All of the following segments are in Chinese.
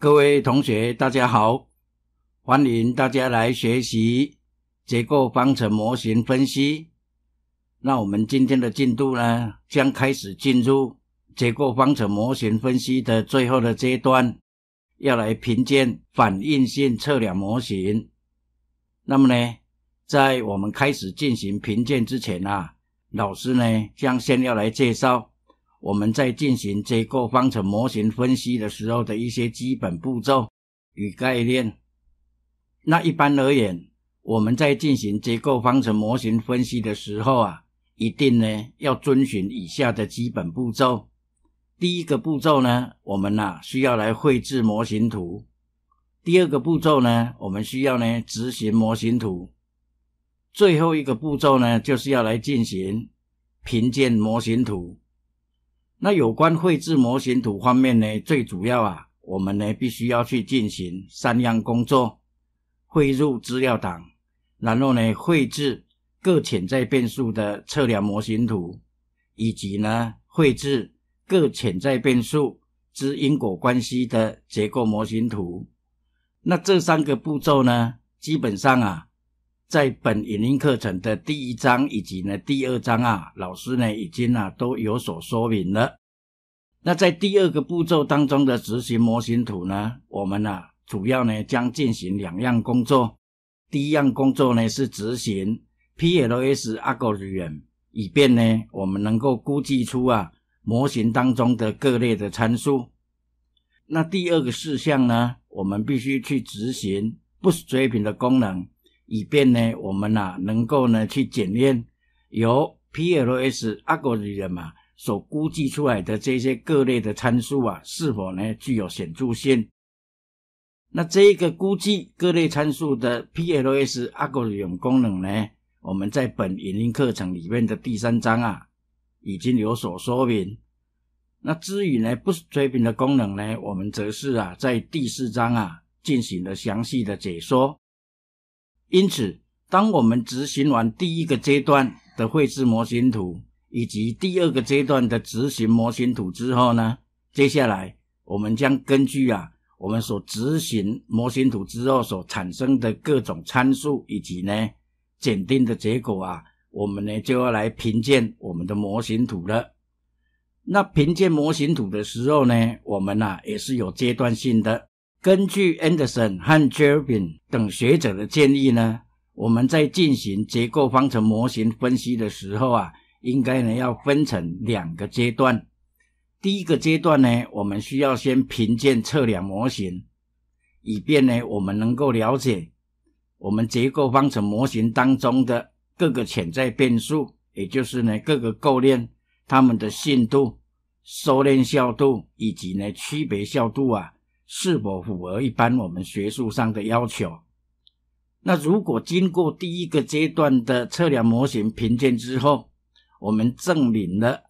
各位同学，大家好，欢迎大家来学习结构方程模型分析。那我们今天的进度呢，将开始进入结构方程模型分析的最后的阶段，要来评鉴反应性测量模型。那么呢，在我们开始进行评鉴之前啊，老师呢将先要来介绍。我们在进行结构方程模型分析的时候的一些基本步骤与概念。那一般而言，我们在进行结构方程模型分析的时候啊，一定呢要遵循以下的基本步骤。第一个步骤呢，我们啊需要来绘制模型图；第二个步骤呢，我们需要呢执行模型图；最后一个步骤呢，就是要来进行评鉴模型图。那有关绘制模型图方面呢，最主要啊，我们呢必须要去进行三样工作：汇入资料档，然后呢绘制各潜在变数的测量模型图，以及呢绘制各潜在变数之因果关系的结构模型图。那这三个步骤呢，基本上啊。在本引领课程的第一章以及呢第二章啊，老师呢已经啊都有所说明了。那在第二个步骤当中的执行模型图呢，我们呢主要呢将进行两样工作。第一样工作呢是执行 PLS algorithm，以便呢我们能够估计出啊模型当中的各类的参数。那第二个事项呢，我们必须去执行 b o o s t r a p 的功能。以便呢，我们啊能够呢去检验由 PLS algorithm 啊所估计出来的这些各类的参数啊是否呢具有显著性。那这一个估计各类参数的 PLS algorithm 功能呢，我们在本语音课程里面的第三章啊已经有所说明。那至于呢不追平的功能呢，我们则是啊在第四章啊进行了详细的解说。因此，当我们执行完第一个阶段的绘制模型图，以及第二个阶段的执行模型图之后呢，接下来我们将根据啊我们所执行模型图之后所产生的各种参数，以及呢检定的结果啊，我们呢就要来评鉴我们的模型图了。那评鉴模型图的时候呢，我们呢也是有阶段性的。根据 Anderson 和 j e r v i n 等学者的建议呢，我们在进行结构方程模型分析的时候啊，应该呢要分成两个阶段。第一个阶段呢，我们需要先评鉴测量模型，以便呢我们能够了解我们结构方程模型当中的各个潜在变数，也就是呢各个构链它们的信度、收敛效度以及呢区别效度啊。是否符合一般我们学术上的要求？那如果经过第一个阶段的测量模型评鉴之后，我们证明了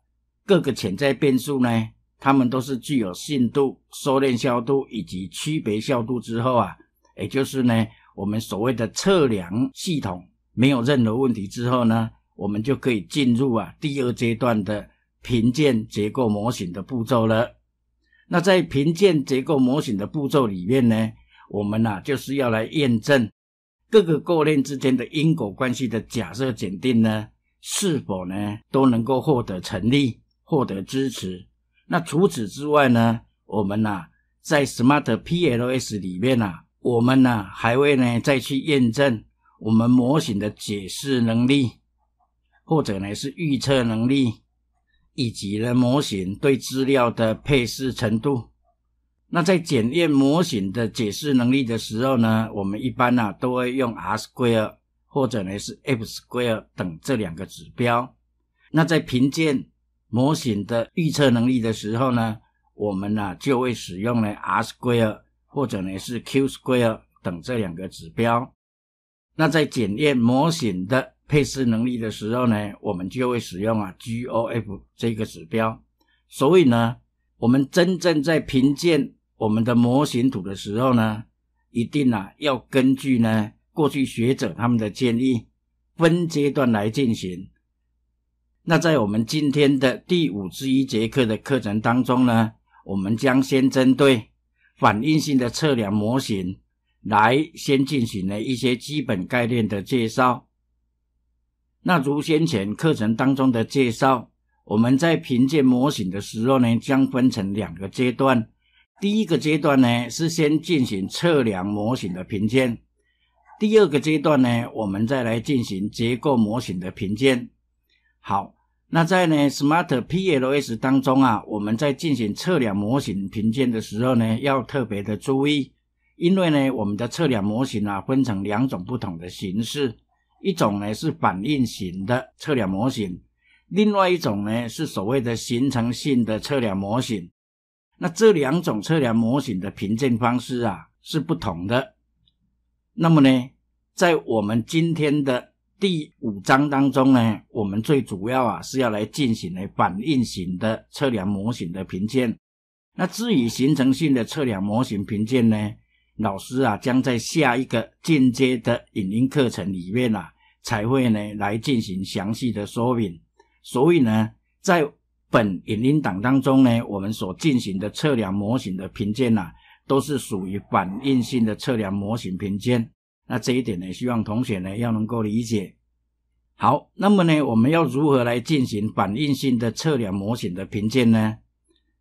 各个潜在变数呢，它们都是具有信度、收敛效度以及区别效度之后啊，也就是呢，我们所谓的测量系统没有任何问题之后呢，我们就可以进入啊第二阶段的评鉴结构模型的步骤了。那在评鉴结构模型的步骤里面呢，我们啊、就是要来验证各个构链之间的因果关系的假设检定呢，是否呢都能够获得成立、获得支持。那除此之外呢，我们啊、在 Smart PLS 里面啊，我们啊、还会呢再去验证我们模型的解释能力，或者呢是预测能力。以及呢，模型对资料的配饰程度。那在检验模型的解释能力的时候呢，我们一般呢都会用 R square 或者呢是 F square 等这两个指标。那在评鉴模型的预测能力的时候呢，我们呢就会使用呢 R square 或者呢是 Q square 等这两个指标。那在检验模型的配适能力的时候呢，我们就会使用啊 GOF 这个指标。所以呢，我们真正在评鉴我们的模型图的时候呢，一定啊要根据呢过去学者他们的建议，分阶段来进行。那在我们今天的第五十一节课的课程当中呢，我们将先针对反应性的测量模型来先进行了一些基本概念的介绍。那如先前课程当中的介绍，我们在评鉴模型的时候呢，将分成两个阶段。第一个阶段呢，是先进行测量模型的评鉴；第二个阶段呢，我们再来进行结构模型的评鉴。好，那在呢，Smart PLS 当中啊，我们在进行测量模型评鉴的时候呢，要特别的注意，因为呢，我们的测量模型啊，分成两种不同的形式。一种呢是反应型的测量模型，另外一种呢是所谓的形成性的测量模型。那这两种测量模型的评鉴方式啊是不同的。那么呢，在我们今天的第五章当中呢，我们最主要啊是要来进行呢反应型的测量模型的评鉴。那至于形成性的测量模型评鉴呢？老师啊，将在下一个进阶的引音课程里面啊，才会呢来进行详细的说明。所以呢，在本引音档当中呢，我们所进行的测量模型的评鉴啊，都是属于反应性的测量模型评鉴。那这一点呢，希望同学呢要能够理解。好，那么呢，我们要如何来进行反应性的测量模型的评鉴呢？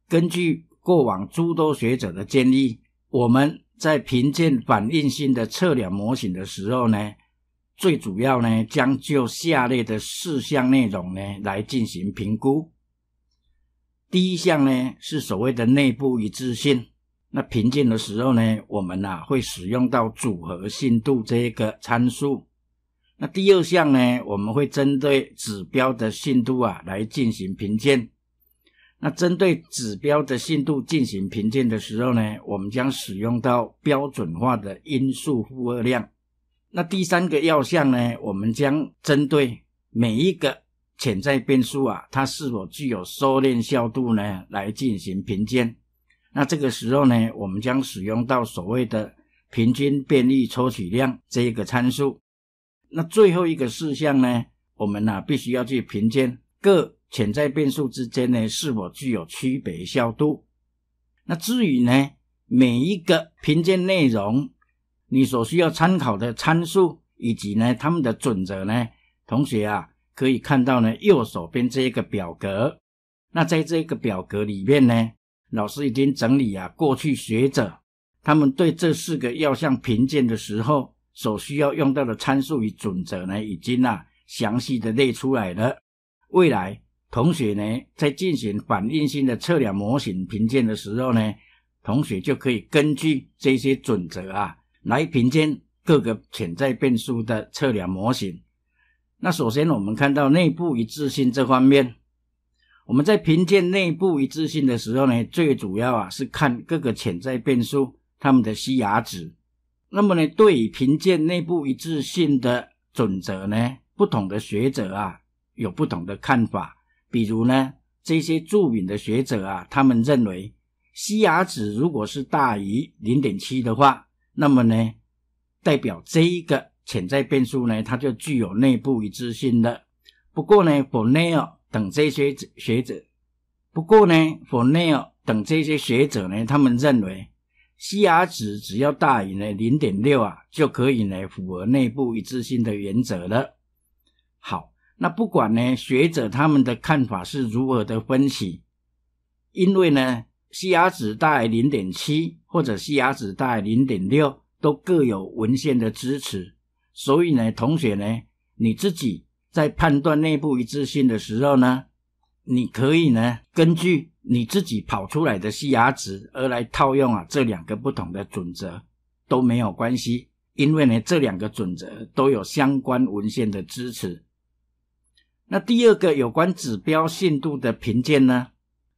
根据过往诸多学者的建议，我们。在评鉴反应性的测量模型的时候呢，最主要呢将就下列的四项内容呢来进行评估。第一项呢是所谓的内部一致性，那评鉴的时候呢，我们啊会使用到组合信度这一个参数。那第二项呢，我们会针对指标的信度啊来进行评鉴。那针对指标的信度进行评鉴的时候呢，我们将使用到标准化的因素负荷量。那第三个要项呢，我们将针对每一个潜在变数啊，它是否具有收敛效度呢，来进行评鉴。那这个时候呢，我们将使用到所谓的平均变异抽取量这一个参数。那最后一个事项呢，我们呢必须要去评鉴各。潜在变数之间呢是否具有区别效度？那至于呢每一个评鉴内容，你所需要参考的参数以及呢他们的准则呢，同学啊可以看到呢右手边这一个表格。那在这个表格里面呢，老师已经整理啊过去学者他们对这四个要项评鉴的时候所需要用到的参数与准则呢，已经啊详细的列出来了。未来。同学呢，在进行反应性的测量模型评鉴的时候呢，同学就可以根据这些准则啊，来评鉴各个潜在变数的测量模型。那首先我们看到内部一致性这方面，我们在评鉴内部一致性的时候呢，最主要啊是看各个潜在变数他们的吸牙值。那么呢，对于评鉴内部一致性的准则呢，不同的学者啊有不同的看法。比如呢，这些著名的学者啊，他们认为西牙值如果是大于零点七的话，那么呢，代表这一个潜在变数呢，它就具有内部一致性的。不过呢 f o r n e w l 等这些学者，不过呢 f o r n e w l 等这些学者呢，他们认为西牙值只要大于呢零点六啊，就可以呢符合内部一致性的原则了。好。那不管呢，学者他们的看法是如何的分析，因为呢，C R 值大于零点七或者 C R 值大于零点六都各有文献的支持，所以呢，同学呢，你自己在判断内部一致性的时候呢，你可以呢，根据你自己跑出来的 C R 值，而来套用啊这两个不同的准则都没有关系，因为呢，这两个准则都有相关文献的支持。那第二个有关指标信度的评鉴呢，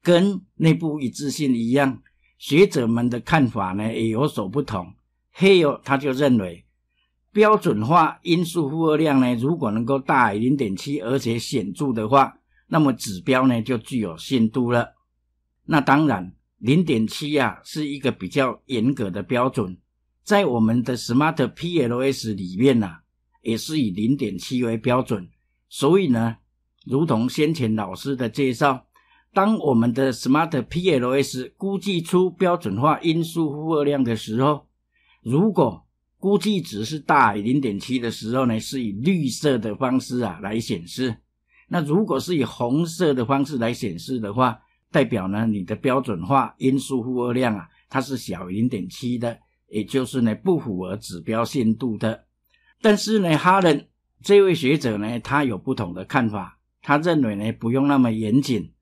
跟内部一致性一样，学者们的看法呢也有所不同。黑友他就认为，标准化因素负荷量呢，如果能够大于零点七，而且显著的话，那么指标呢就具有信度了。那当然，零点七呀是一个比较严格的标准，在我们的 Smart PLS 里面呢，也是以零点七为标准。所以呢，如同先前老师的介绍，当我们的 Smart PLS 估计出标准化因数负荷量的时候，如果估计值是大于零点七的时候呢，是以绿色的方式啊来显示；那如果是以红色的方式来显示的话，代表呢你的标准化因数负荷量啊它是小于零点七的，也就是呢不符合指标限度的。但是呢，哈伦。这位学者呢，他有不同的看法。他认为呢，不用那么严谨，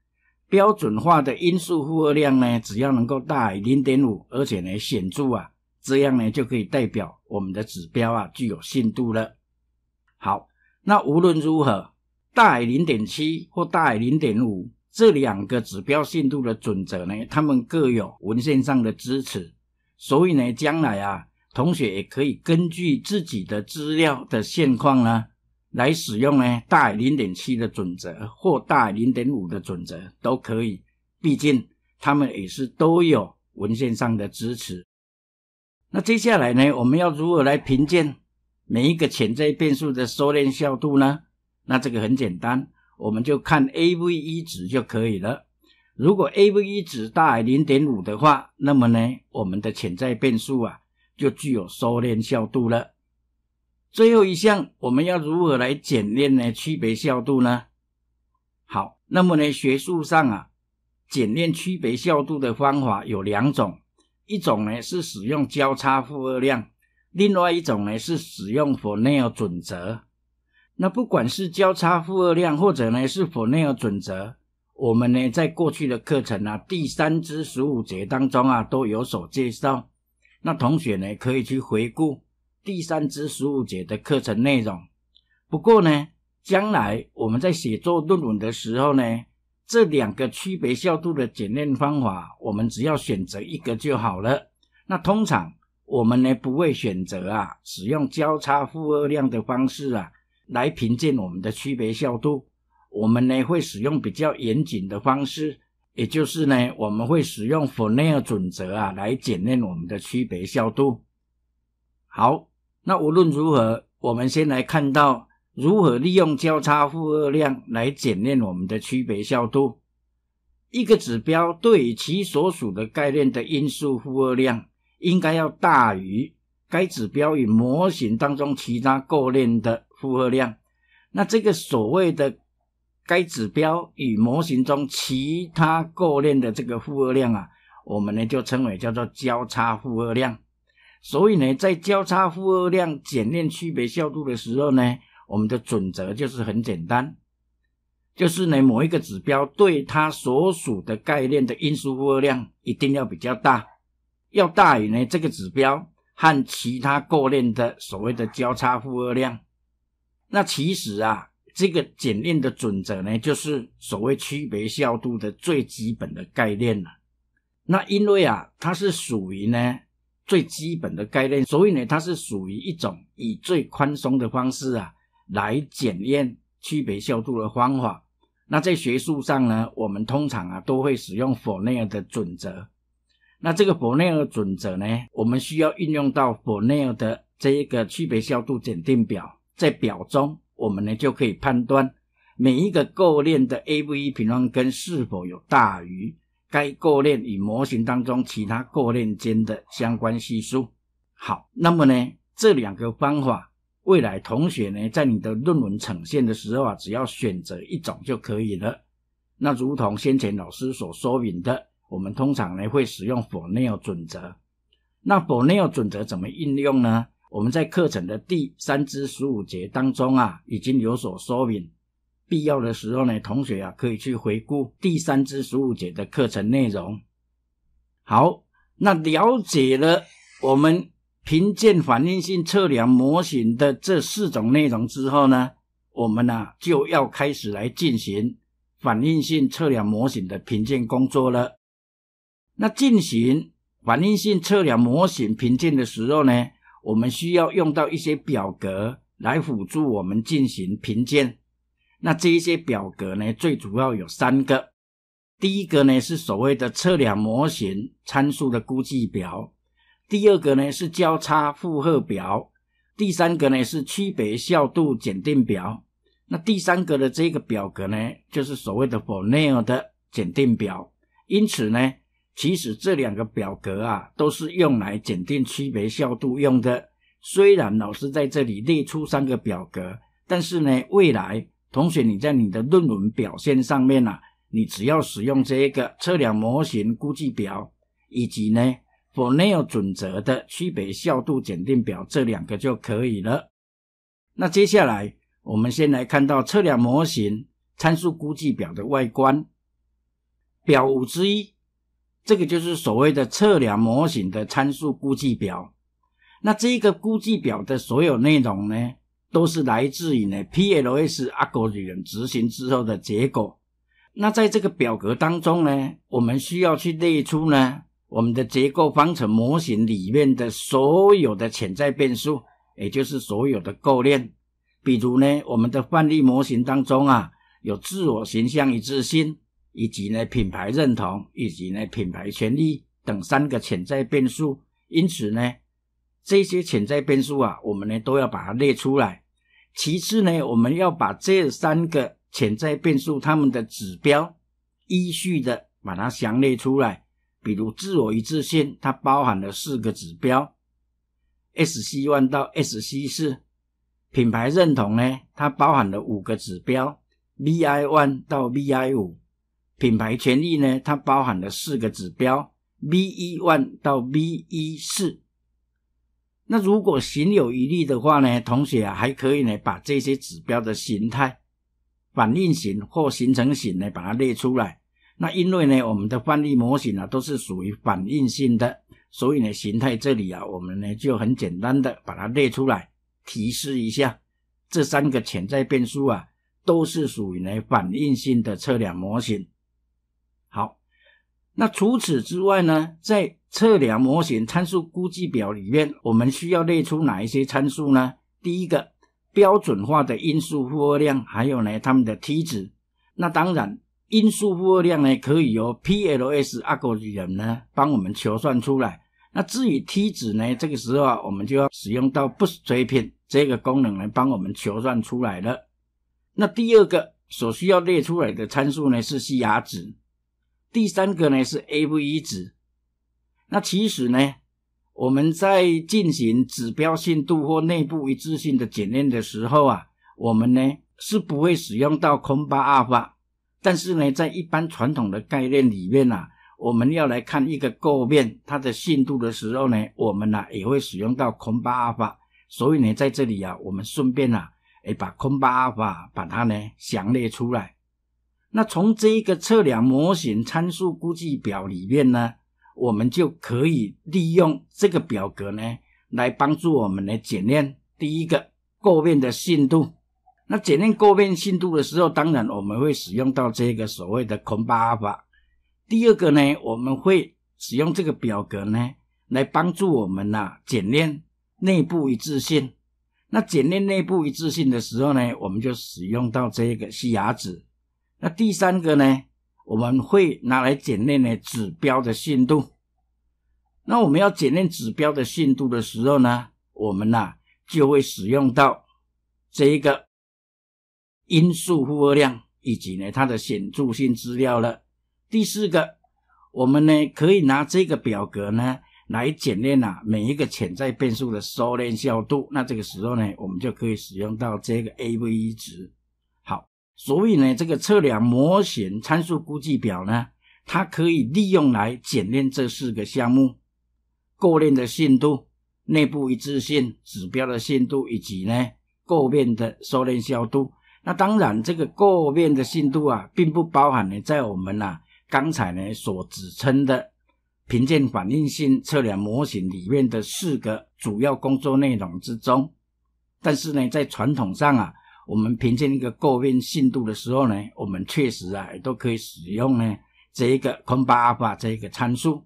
标准化的因素负荷量呢，只要能够大于零点五，而且呢显著啊，这样呢就可以代表我们的指标啊具有信度了。好，那无论如何，大于零点七或大于零点五这两个指标信度的准则呢，他们各有文献上的支持，所以呢，将来啊。同学也可以根据自己的资料的现况呢，来使用呢，大于零点七的准则或大于零点五的准则都可以。毕竟他们也是都有文献上的支持。那接下来呢，我们要如何来评鉴每一个潜在变数的收敛效度呢？那这个很简单，我们就看 A V 一值就可以了。如果 A V 一值大于零点五的话，那么呢，我们的潜在变数啊。就具有收敛效度了。最后一项，我们要如何来检验呢？区别效度呢？好，那么呢，学术上啊，检验区别效度的方法有两种，一种呢是使用交叉负二量，另外一种呢是使用 n 内尔准则。那不管是交叉负二量或者呢是 n 内尔准则，我们呢在过去的课程啊第三至十五节当中啊都有所介绍。那同学呢，可以去回顾第三至十五节的课程内容。不过呢，将来我们在写作论文的时候呢，这两个区别效度的检验方法，我们只要选择一个就好了。那通常我们呢不会选择啊，使用交叉负二量的方式啊来评鉴我们的区别效度，我们呢会使用比较严谨的方式。也就是呢，我们会使用 Fornier 准则啊来检验我们的区别效度。好，那无论如何，我们先来看到如何利用交叉负荷量来检验我们的区别效度。一个指标对其所属的概念的因素负荷量应该要大于该指标与模型当中其他构念的负荷量。那这个所谓的。该指标与模型中其他构念的这个负荷量啊，我们呢就称为叫做交叉负荷量。所以呢，在交叉负荷量检验区别效度的时候呢，我们的准则就是很简单，就是呢某一个指标对它所属的概念的因素负荷量一定要比较大，要大于呢这个指标和其他构念的所谓的交叉负荷量。那其实啊。这个检验的准则呢，就是所谓区别效度的最基本的概念了。那因为啊，它是属于呢最基本的概念，所以呢，它是属于一种以最宽松的方式啊来检验区别效度的方法。那在学术上呢，我们通常啊都会使用佛内尔的准则。那这个佛内尔准则呢，我们需要运用到佛内尔的这一个区别效度检定表，在表中。我们呢就可以判断每一个构链的 A v 平方根是否有大于该构链与模型当中其他构链间的相关系数。好，那么呢这两个方法，未来同学呢在你的论文呈现的时候啊，只要选择一种就可以了。那如同先前老师所说明的，我们通常呢会使用否内尔准则。那否内尔准则怎么应用呢？我们在课程的第三至十五节当中啊，已经有所说明，必要的时候呢，同学啊可以去回顾第三至十五节的课程内容。好，那了解了我们评鉴反应性测量模型的这四种内容之后呢，我们呢就要开始来进行反应性测量模型的评鉴工作了。那进行反应性测量模型评鉴的时候呢？我们需要用到一些表格来辅助我们进行评鉴。那这一些表格呢，最主要有三个。第一个呢是所谓的测量模型参数的估计表，第二个呢是交叉负荷表，第三个呢是区别效度检定表。那第三个的这个表格呢，就是所谓的 Fornell 的检定表。因此呢，其实这两个表格啊，都是用来检定区别效度用的。虽然老师在这里列出三个表格，但是呢，未来同学你在你的论文表现上面呢，你只要使用这一个测量模型估计表，以及呢 f o r n e l 准则的区别效度检定表这两个就可以了。那接下来我们先来看到测量模型参数估计表的外观，表五之一。这个就是所谓的测量模型的参数估计表。那这一个估计表的所有内容呢，都是来自于呢 PLS algorithm 执行之后的结果。那在这个表格当中呢，我们需要去列出呢我们的结构方程模型里面的所有的潜在变数，也就是所有的构念。比如呢，我们的范例模型当中啊，有自我形象与自信。以及呢，品牌认同，以及呢，品牌权利等三个潜在变数。因此呢，这些潜在变数啊，我们呢都要把它列出来。其次呢，我们要把这三个潜在变数它们的指标依序的把它详列出来。比如自我一致性，它包含了四个指标 S c one 到 S c 四。品牌认同呢，它包含了五个指标 v I one 到 B I 五。品牌权益呢，它包含了四个指标，V 一 one 到 V 一四。那如果行有余力的话呢，同学啊，还可以呢把这些指标的形态、反应型或形成型呢把它列出来。那因为呢我们的范例模型啊都是属于反应性的，所以呢形态这里啊我们呢就很简单的把它列出来，提示一下这三个潜在变数啊都是属于呢反应性的测量模型。那除此之外呢，在测量模型参数估计表里面，我们需要列出哪一些参数呢？第一个，标准化的因数负荷量，还有呢，它们的梯子。那当然，因数负荷量呢，可以由 PLS algorithm 呢帮我们求算出来。那至于梯子呢，这个时候啊，我们就要使用到不追片这个功能来帮我们求算出来了。那第二个，所需要列出来的参数呢，是斜值。第三个呢是 A 不一值。那其实呢，我们在进行指标信度或内部一致性的检验的时候啊，我们呢是不会使用到空巴阿尔法。但是呢，在一般传统的概念里面呢，我们要来看一个构面它的信度的时候呢，我们呢也会使用到空巴阿尔法。所以呢，在这里啊，我们顺便啊，哎，把空巴阿尔法把它呢详列出来。那从这一个测量模型参数估计表里面呢，我们就可以利用这个表格呢，来帮助我们来检验第一个构面的信度。那检验构面信度的时候，当然我们会使用到这个所谓的空巴法。第二个呢，我们会使用这个表格呢，来帮助我们呐，检验内部一致性。那检验内部一致性的时候呢，我们就使用到这个细牙子。那第三个呢，我们会拿来检验呢指标的信度。那我们要检验指标的信度的时候呢，我们呐就会使用到这一个因素负荷量以及呢它的显著性资料了。第四个，我们呢可以拿这个表格呢来检验啊每一个潜在变数的收敛效度。那这个时候呢，我们就可以使用到这个 AVE 值。所以呢，这个测量模型参数估计表呢，它可以利用来检验这四个项目，构链的信度、内部一致性指标的信度以及呢各面的收敛效度。那当然，这个构面的信度啊，并不包含呢在我们啊刚才呢所指称的平键反应性测量模型里面的四个主要工作内容之中。但是呢，在传统上啊。我们凭借一个高面信度的时候呢，我们确实啊都可以使用呢这一个空巴阿法这一个参数。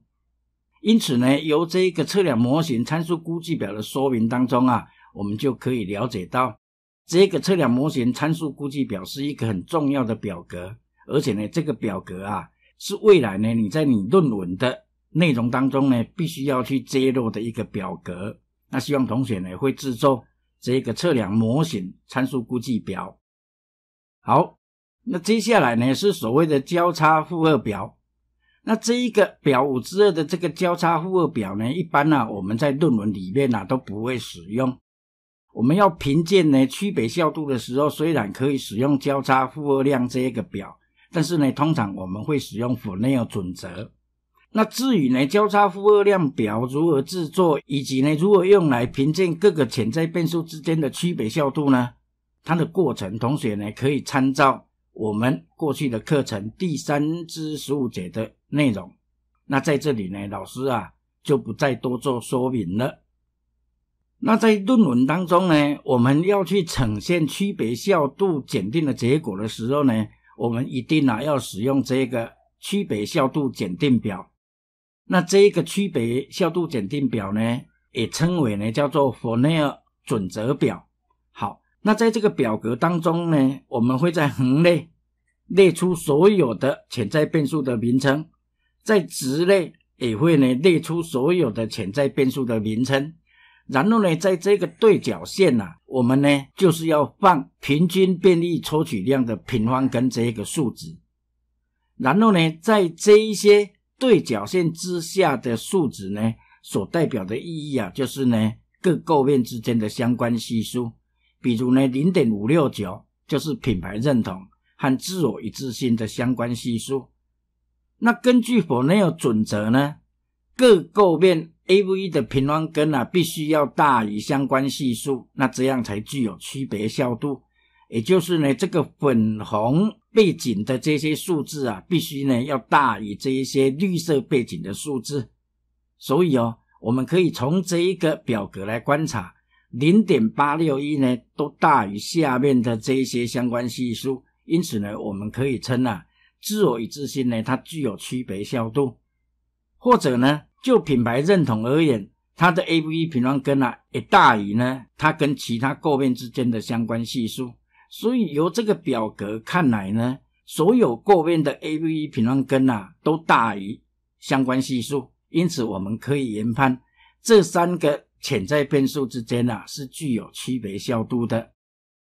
因此呢，由这一个测量模型参数估计表的说明当中啊，我们就可以了解到，这个测量模型参数估计表是一个很重要的表格，而且呢，这个表格啊是未来呢你在你论文的内容当中呢必须要去揭露的一个表格。那希望同学呢会制作。这一个测量模型参数估计表，好，那接下来呢是所谓的交叉负荷表。那这一个表五之二的这个交叉负荷表呢，一般呢我们在论文里面呢都不会使用。我们要评鉴呢区别效度的时候，虽然可以使用交叉负荷量这一个表，但是呢通常我们会使用 f o r n e l 准则。那至于呢交叉负荷量表如何制作，以及呢如何用来评鉴各个潜在变数之间的区别效度呢？它的过程，同学呢可以参照我们过去的课程第三至十五节的内容。那在这里呢，老师啊就不再多做说明了。那在论文当中呢，我们要去呈现区别效度检定的结果的时候呢，我们一定啊要使用这个区别效度检定表。那这一个区别效度检定表呢，也称为呢叫做 Fornell 准则表。好，那在这个表格当中呢，我们会在横列列出所有的潜在变数的名称，在值类也会呢列出所有的潜在变数的名称，然后呢，在这个对角线呐，我们呢就是要放平均变异抽取量的平方根这一个数值，然后呢，在这一些。对角线之下的数值呢，所代表的意义啊，就是呢各构面之间的相关系数。比如呢，零点五六九就是品牌认同和自我一致性的相关系数。那根据 f o r n e l 准则呢，各构面 A-V 的平方根啊，必须要大于相关系数，那这样才具有区别效度。也就是呢，这个粉红。背景的这些数字啊，必须呢要大于这一些绿色背景的数字，所以哦，我们可以从这一个表格来观察，零点八六一呢都大于下面的这一些相关系数，因此呢，我们可以称啊，自我与自信呢，它具有区别效度，或者呢，就品牌认同而言，它的 AVE 平方根啊也大于呢，它跟其他构面之间的相关系数。所以由这个表格看来呢，所有过面的 AVE 平方根啊都大于相关系数，因此我们可以研判这三个潜在变数之间啊是具有区别效度的。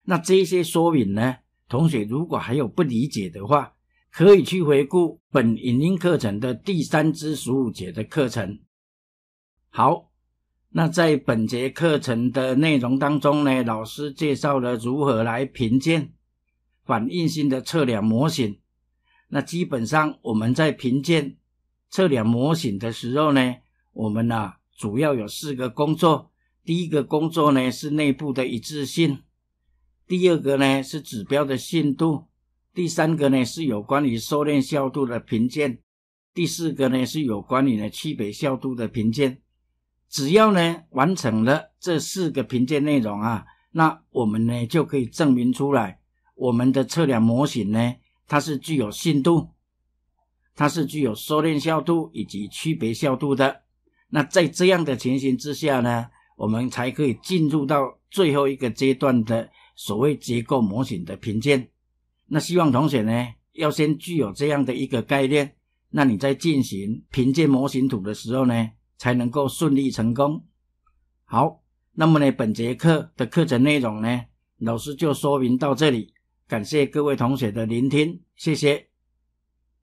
那这些说明呢，同学如果还有不理解的话，可以去回顾本影音课程的第三至十五节的课程。好。那在本节课程的内容当中呢，老师介绍了如何来评鉴反应性的测量模型。那基本上我们在评鉴测量模型的时候呢，我们啊主要有四个工作。第一个工作呢是内部的一致性，第二个呢是指标的信度，第三个呢是有关于收敛效度的评鉴，第四个呢是有关于呢区别效度的评鉴。只要呢完成了这四个评鉴内容啊，那我们呢就可以证明出来，我们的测量模型呢它是具有信度，它是具有收敛效度以及区别效度的。那在这样的情形之下呢，我们才可以进入到最后一个阶段的所谓结构模型的评鉴。那希望同学呢要先具有这样的一个概念，那你在进行评鉴模型图的时候呢？才能够顺利成功。好，那么呢，本节课的课程内容呢，老师就说明到这里。感谢各位同学的聆听，谢谢。